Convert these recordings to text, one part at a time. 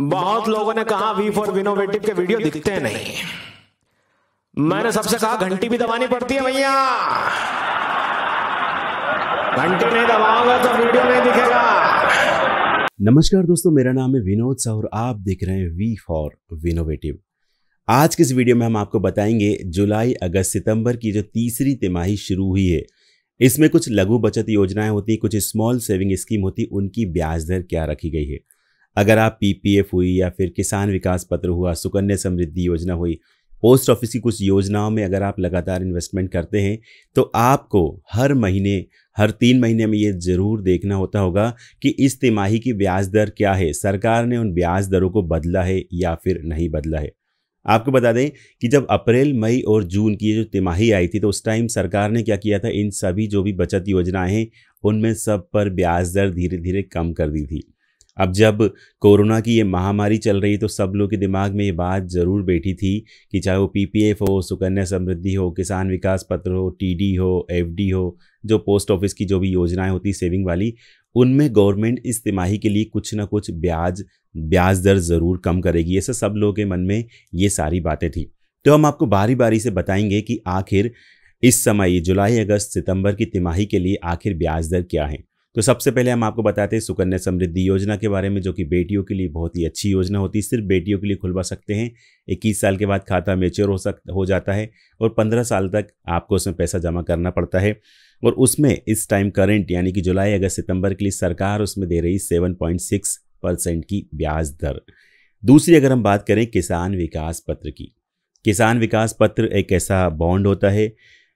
बहुत लोगों ने कहा वी फॉर विनोवेटिव के वीडियो दिखते नहीं मैंने सबसे कहा घंटी भी दबानी पड़ती है भैया घंटी नहीं दबाऊंगा तो वीडियो नहीं दिखेगा नमस्कार दोस्तों मेरा नाम है विनोद सा और आप देख रहे हैं वी फॉर विनोवेटिव आज के इस वीडियो में हम आपको बताएंगे जुलाई अगस्त सितंबर की जो तीसरी तिमाही शुरू हुई है इसमें कुछ लघु बचत योजनाएं होती कुछ स्मॉल सेविंग स्कीम होती उनकी ब्याज दर क्या रखी गई है अगर आप पीपीएफ हुई या फिर किसान विकास पत्र हुआ सुकन्या समृद्धि योजना हुई पोस्ट ऑफिस की कुछ योजनाओं में अगर आप लगातार इन्वेस्टमेंट करते हैं तो आपको हर महीने हर तीन महीने में ये ज़रूर देखना होता होगा कि इस तिमाही की ब्याज दर क्या है सरकार ने उन ब्याज दरों को बदला है या फिर नहीं बदला है आपको बता दें कि जब अप्रैल मई और जून की जो तिमाही आई थी तो उस टाइम सरकार ने क्या किया था इन सभी जो भी बचत योजनाएं हैं उनमें सब पर ब्याज दर धीरे धीरे कम कर दी थी अब जब कोरोना की ये महामारी चल रही तो सब लोग के दिमाग में ये बात ज़रूर बैठी थी कि चाहे वो पी हो सुकन्या समृद्धि हो किसान विकास पत्र हो टी हो एफ हो जो पोस्ट ऑफिस की जो भी योजनाएं होती सेविंग वाली उनमें गवर्नमेंट इस तिमाही के लिए कुछ ना कुछ ब्याज ब्याज दर ज़रूर कम करेगी ऐसा सब लोगों के मन में ये सारी बातें थी तो हम आपको बारी बारी से बताएंगे कि आखिर इस समय जुलाई अगस्त सितंबर की तिमाही के लिए आखिर ब्याज दर क्या है तो सबसे पहले हम आपको बताते हैं सुकन्या समृद्धि योजना के बारे में जो कि बेटियों के लिए बहुत ही अच्छी योजना होती है सिर्फ बेटियों के लिए खुलवा सकते हैं इक्कीस साल के बाद खाता मेच्योर हो सक हो जाता है और पंद्रह साल तक आपको उसमें पैसा जमा करना पड़ता है और उसमें इस टाइम करंट यानी कि जुलाई अगस्त सितंबर के लिए सरकार उसमें दे रही सेवन पॉइंट सिक्स परसेंट की ब्याज दर दूसरी अगर हम बात करें किसान विकास पत्र की किसान विकास पत्र एक ऐसा बॉन्ड होता है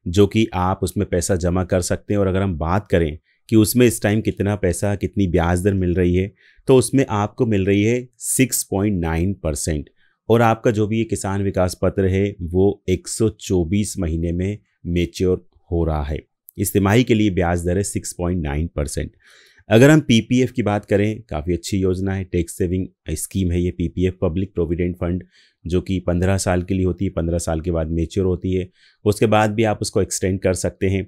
जो कि आप उसमें पैसा जमा कर सकते हैं और अगर हम बात करें कि उसमें इस टाइम कितना पैसा कितनी ब्याज दर मिल रही है तो उसमें आपको मिल रही है सिक्स पॉइंट नाइन परसेंट और आपका जो भी ये किसान विकास पत्र है वो 124 महीने में मेच्योर हो रहा है इस तिमाही के लिए ब्याज दर है 6.9 परसेंट अगर हम पीपीएफ की बात करें काफ़ी अच्छी योजना है टैक्स सेविंग स्कीम है ये पीपीएफ पब्लिक प्रोविडेंट फंड जो कि 15 साल के लिए होती है 15 साल के बाद मेच्योर होती है उसके बाद भी आप उसको एक्सटेंड कर सकते हैं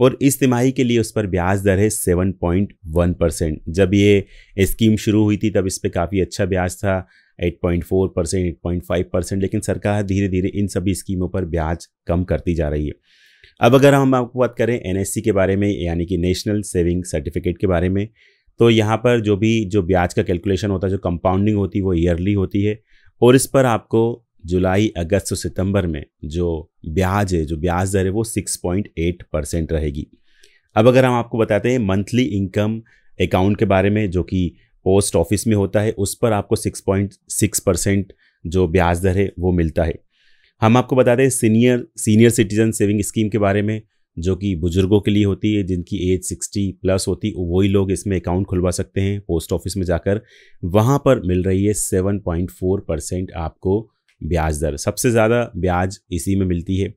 और इस तिमाही के लिए उस पर ब्याज दर है सेवन पॉइंट वन परसेंट जब ये स्कीम शुरू हुई थी तब इस पर काफ़ी अच्छा ब्याज था eight point four percent eight point five percent लेकिन सरकार धीरे धीरे इन सभी स्कीमों पर ब्याज कम करती जा रही है अब अगर हम आपको बात करें एन के बारे में यानी कि नेशनल सेविंग सर्टिफिकेट के बारे में तो यहाँ पर जो भी जो ब्याज का कैलकुलेशन होता है जो कंपाउंडिंग होती है वो ईयरली होती है और इस पर आपको जुलाई अगस्त और सितंबर में जो ब्याज है जो ब्याज दर है वो 6.8 परसेंट रहेगी अब अगर हम आपको बताते हैं मंथली इनकम अकाउंट के बारे में जो कि पोस्ट ऑफिस में होता है उस पर आपको 6.6 परसेंट जो ब्याज दर है वो मिलता है हम आपको बता दें senior senior citizen saving scheme के बारे में जो कि बुजुर्गों के लिए होती है जिनकी एज 60 प्लस होती वही लोग इसमें अकाउंट खुलवा सकते हैं पोस्ट ऑफिस में जाकर वहाँ पर मिल रही है 7.4 परसेंट आपको ब्याज दर सबसे ज़्यादा ब्याज इसी में मिलती है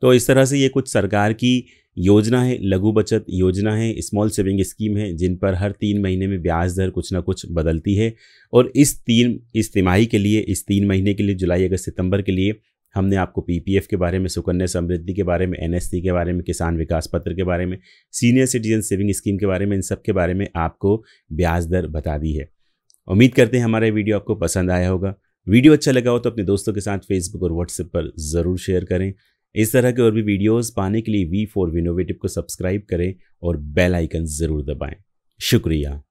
तो इस तरह से ये कुछ सरकार की योजना है लघु बचत योजना है स्मॉल सेविंग स्कीम है जिन पर हर तीन महीने में ब्याज दर कुछ ना कुछ बदलती है और इस तीन इस तिमाही के लिए इस तीन महीने के लिए जुलाई अगस्त सितंबर के लिए हमने आपको पीपीएफ के बारे में सुकन्या समृद्धि के बारे में एनएससी के बारे में किसान विकास पत्र के बारे में सीनियर सिटीजन सेविंग स्कीम के बारे में इन सब के बारे में आपको ब्याज दर बता दी है उम्मीद करते हैं हमारा वीडियो आपको पसंद आया होगा वीडियो अच्छा लगा हो तो अपने दोस्तों के साथ फेसबुक और व्हाट्सएप पर ज़रूर शेयर करें इस तरह के और भी वीडियोस पाने के लिए वी फॉर विनोवेटिव को सब्सक्राइब करें और बेल आइकन ज़रूर दबाएं शुक्रिया